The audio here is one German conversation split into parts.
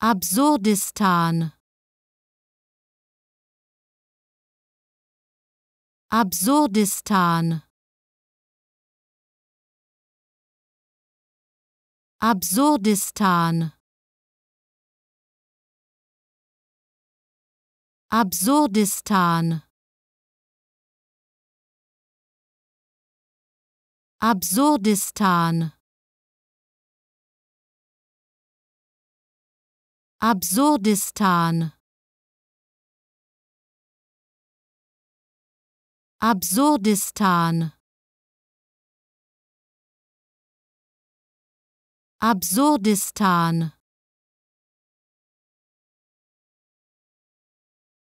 Absurdistan Absurdistan Absurdistan Absurdistan Absurdistan Absurdistan Absurdistan Absurdistan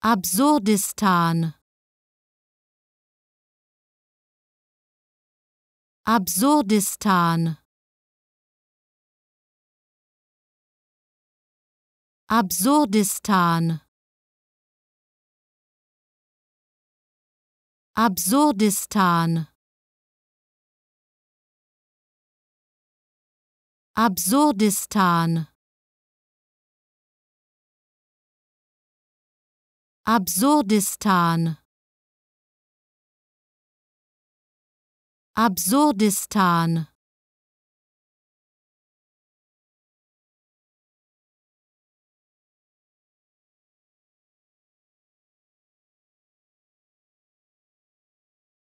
Absurdistan Absurdistan Absurdistan Absurdistan Absurdistan Absurdistan Absurdistan